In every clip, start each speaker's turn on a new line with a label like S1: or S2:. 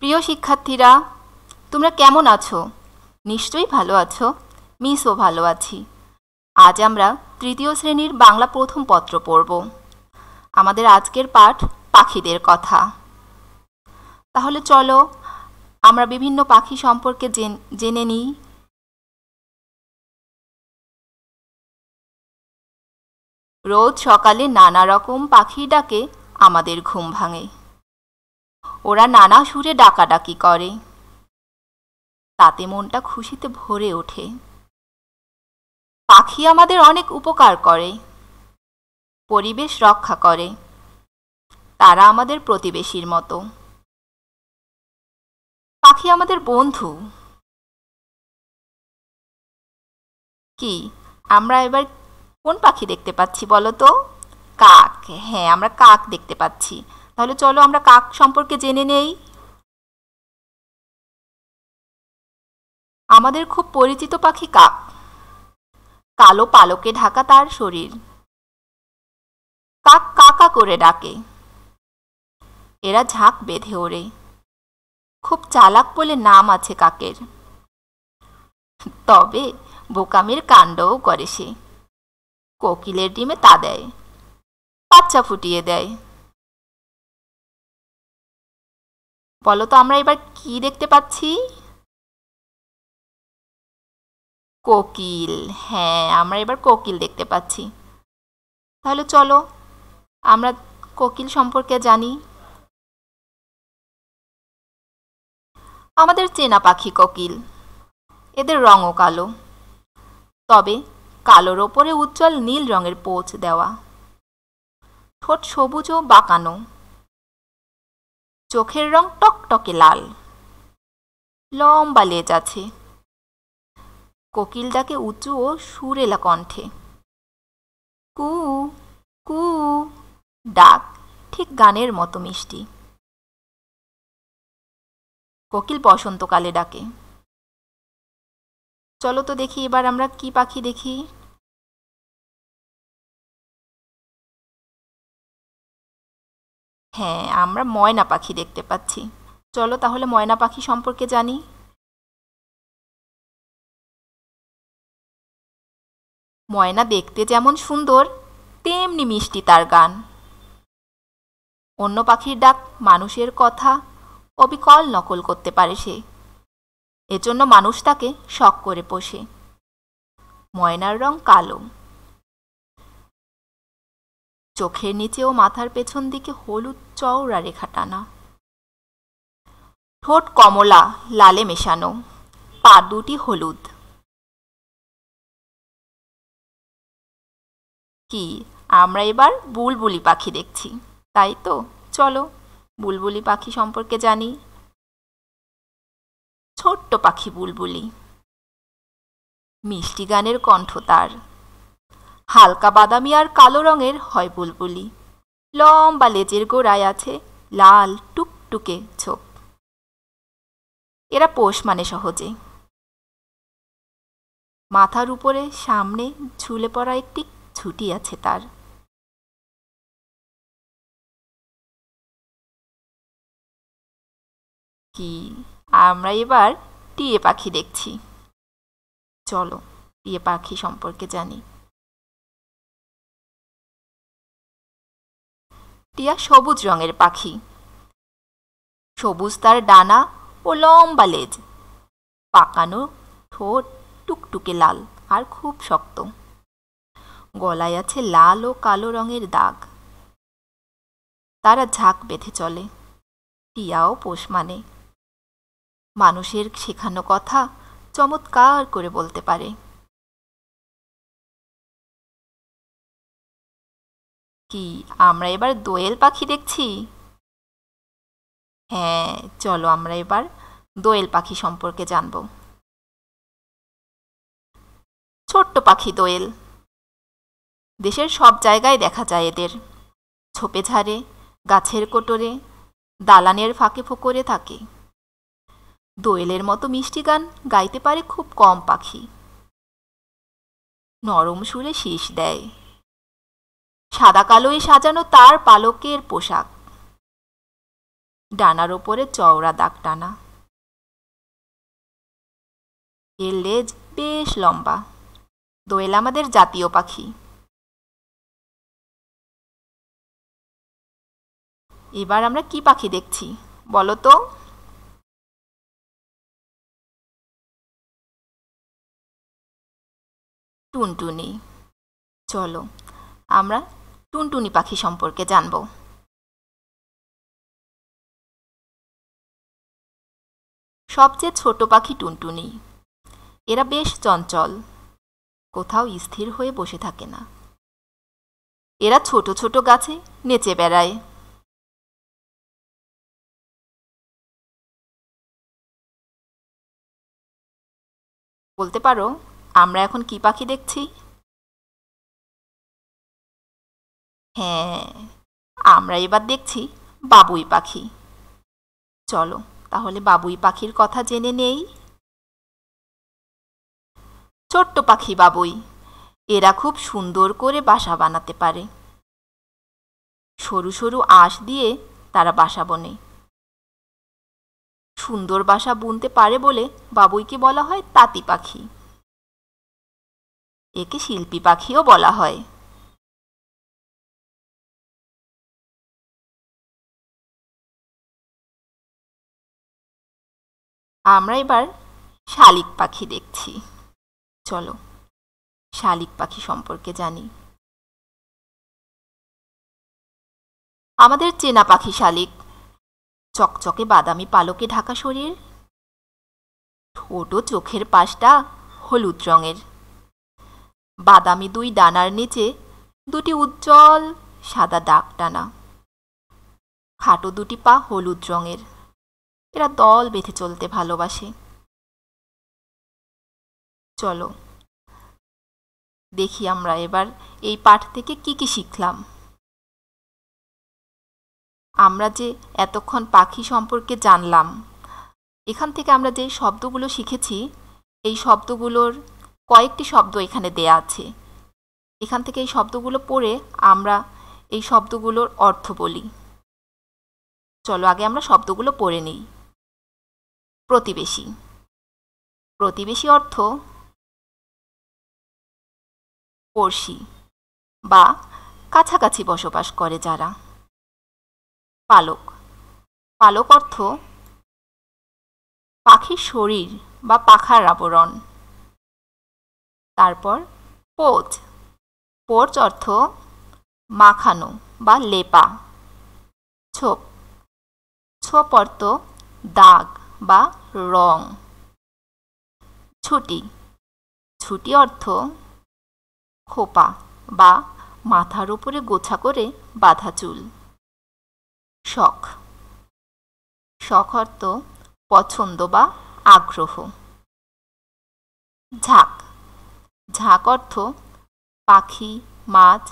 S1: প্রিয় শিক্ষার্থীরা তোমরা কেমন আছো নিশ্চয়ই ভালো আছো মিসও ভালো আছি আজ আমরা তৃতীয় শ্রেণীর বাংলা প্রথম পত্র পড়ব আমাদের আজকের পাঠ পাখিদের কথা
S2: তাহলে চলো আমরা বিভিন্ন পাখি সম্পর্কে জেনে নিই রোজ সকালে নানা রকম পাখি ডাকে আমাদের ঘুম ভাঙে
S1: ওরা নানা সুরে ডাকাডাকি করে তাতে মনটা খুশিতে ভরে ওঠে পাখি আমাদের অনেক উপকার করে
S2: পরিবেশ রক্ষা করে তারা আমাদের প্রতিবেশীর মতো পাখি আমাদের বন্ধু কি আমরা এবার কোন পাখি দেখতে পাচ্ছি বলো তো
S1: কাক হ্যাঁ আমরা কাক দেখতে পাচ্ছি তাহলে চলো আমরা কাক সম্পর্কে জেনে
S2: নেই আমাদের খুব পরিচিত পাখি কাক কালো পালকে ঢাকা তার শরীর
S1: কাক কাকা করে ডাকে এরা ঝাঁক বেঁধে ওড়ে খুব চালাক বলে নাম আছে কাকের
S2: তবে বোকামির কাণ্ডও করে সে কোকিলের ডিমে তা দেয় বাচ্চা ফুটিয়ে দেয় বলো তো আমরা এবার কি দেখতে পাচ্ছি কোকিল হ্যাঁ আমরা এবার কোকিল দেখতে পাচ্ছি
S1: তাহলে চলো আমরা কোকিল সম্পর্কে জানি আমাদের চেনা পাখি কোকিল এদের রঙও কালো তবে কালোর ওপরে উজ্জ্বল নীল রঙের পোচ দেওয়া ঠোঁট সবুজ ও বাঁকানো চোখের রং টকটকে লাল লম্বা লেজ আছে কোকিল ডাকে উঁচু ও সুরেলা কণ্ঠে
S2: কু কু ডাক ঠিক গানের মতো মিষ্টি কোকিল বসন্তকালে ডাকে চলো তো দেখি এবার আমরা কি পাখি দেখি হ্যাঁ আমরা ময়না পাখি দেখতে পাচ্ছি চলো তাহলে ময়না পাখি সম্পর্কে জানি ময়না দেখতে যেমন সুন্দর তেমনি
S1: মিষ্টি তার গান অন্য পাখির ডাক মানুষের কথা অবিকল নকল করতে পারে সে এজন্য মানুষ তাকে শখ করে পোষে ময়নার রং কালো চোখের নিচে ও মাথার পেছন দিকে হলুদ চওড়া রেখা টানা
S2: ঠোঁট কমলা লালে মেশানো পা দুটি হলুদ কি আমরা এবার বুলবুলি পাখি দেখছি তাই তো চলো বুলবুলি পাখি সম্পর্কে জানি ছোট্ট পাখি বুলবুলি
S1: মিষ্টি গানের কণ্ঠ তার হালকা বাদামি আর কালো রঙের হয় বুলবুলি লম্বা লেজের গোড়ায় আছে লাল টুকটুকে ছোপ এরা পোষ মানে সহজে
S2: মাথার উপরে সামনে ঝুলে পড়া একটি ছুটি আছে তার কি আমরা এবার টিয়ে পাখি দেখছি চলো টিয়ে পাখি সম্পর্কে জানি টিয়া সবুজ রঙের পাখি
S1: সবুজ তার ডানা ও লম্বা লেজ পাকানো ঠোঁট টুকটুকে লাল আর খুব শক্ত গলায় আছে লাল ও কালো রঙের দাগ তারা ঝাঁক বেঁধে চলে টিয়াও
S2: পোষ মানে মানুষের শেখানো কথা চমৎকার করে বলতে পারে কি আমরা এবার দোয়েল পাখি দেখছি হ্যাঁ
S1: চলো আমরা এবার দোয়েল পাখি সম্পর্কে জানব ছোট্ট পাখি দোয়েল দেশের সব জায়গায় দেখা যায় এদের ছোপে ঝাড়ে গাছের কোটরে দালানের ফাঁকে ফোকরে থাকে দোয়েলের মতো মিষ্টি গান গাইতে পারে খুব কম পাখি নরম সুরে শীষ দেয় সাদা কালোয় সাজানো তার পালকের পোশাক ডানার ওপরে
S2: চওড়া দাগ টানা এর লেজ বেশ লম্বা দোয়েল আমাদের জাতীয় পাখি এবার আমরা কি পাখি দেখছি বলো তো টুনটুনি চলো আমরা টুনটুনি পাখি সম্পর্কে জানব সবচেয়ে ছোট পাখি টুনটুনি এরা বেশ চঞ্চল কোথাও স্থির হয়ে বসে থাকে না এরা ছোট ছোট গাছে নেচে বেড়ায় বলতে পারো আমরা এখন কি পাখি দেখছি
S1: হ্যাঁ আমরা এবার দেখছি বাবুই পাখি চলো তাহলে বাবুই পাখির কথা জেনে নেই ছোট্ট পাখি বাবুই এরা খুব সুন্দর করে বাসা বানাতে পারে সরু সরু আঁশ দিয়ে তারা বাসা বনে সুন্দর বাসা বুনতে পারে বলে বাবুইকে বলা হয় তাঁতি পাখি
S2: একে শিল্পী পাখিও বলা হয় আমরা এবার শালিক পাখি দেখছি চলো শালিক পাখি সম্পর্কে জানি আমাদের চেনা পাখি শালিক চকচকে
S1: বাদামি পালকে ঢাকা শরীর ছোট চোখের পাশটা হলুদ রঙের বাদামি দুই ডানার নিচে দুটি উজ্জ্বল সাদা দাগ টানা খাটো দুটি পা হলুদ রঙের এরা দল বেঁধে চলতে ভালোবাসে চলো দেখি আমরা এবার এই পাঠ থেকে কি কি শিখলাম আমরা যে এতক্ষণ পাখি সম্পর্কে জানলাম এখান থেকে আমরা যে শব্দগুলো শিখেছি এই শব্দগুলোর কয়েকটি শব্দ এখানে দেয়া আছে এখান থেকে এই শব্দগুলো পড়ে আমরা এই শব্দগুলোর অর্থ বলি চলো আগে আমরা শব্দগুলো পড়ে
S2: নিই প্রতিবেশী প্রতিবেশী অর্থ পড়শি বা কাছাকাছি বসবাস করে যারা পালক পালক অর্থ
S1: পাখির শরীর বা পাখার আবরণ তারপর পোচ পোচ অর্থ মাখানো বা লেপা ছোপ ছোপ অর্থ দাগ বা রং ছুটি ছুটি অর্থ খোপা বা মাথার উপরে গোছা করে বাঁধা চুল শখ শখ অর্থ পছন্দ বা আগ্রহ ঝাঁক ঝাঁক অর্থ পাখি মাছ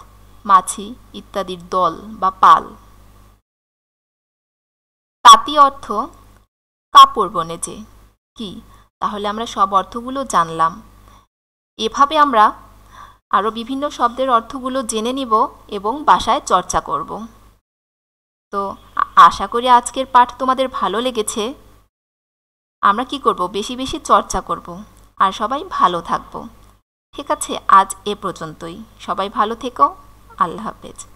S1: মাছি ইত্যাদির দল বা পাল তাঁতি অর্থ পাপড় বনে যে কি তাহলে আমরা সব অর্থগুলো জানলাম এভাবে আমরা আরও বিভিন্ন শব্দের অর্থগুলো জেনে নিব এবং বাসায় চর্চা করব তো আশা করি আজকের পাঠ তোমাদের ভালো লেগেছে আমরা কি করব বেশি বেশি চর্চা করব আর সবাই ভালো
S2: থাকবো ঠিক আছে আজ এ পর্যন্তই সবাই ভালো থেকো আল্লাহ হাফেজ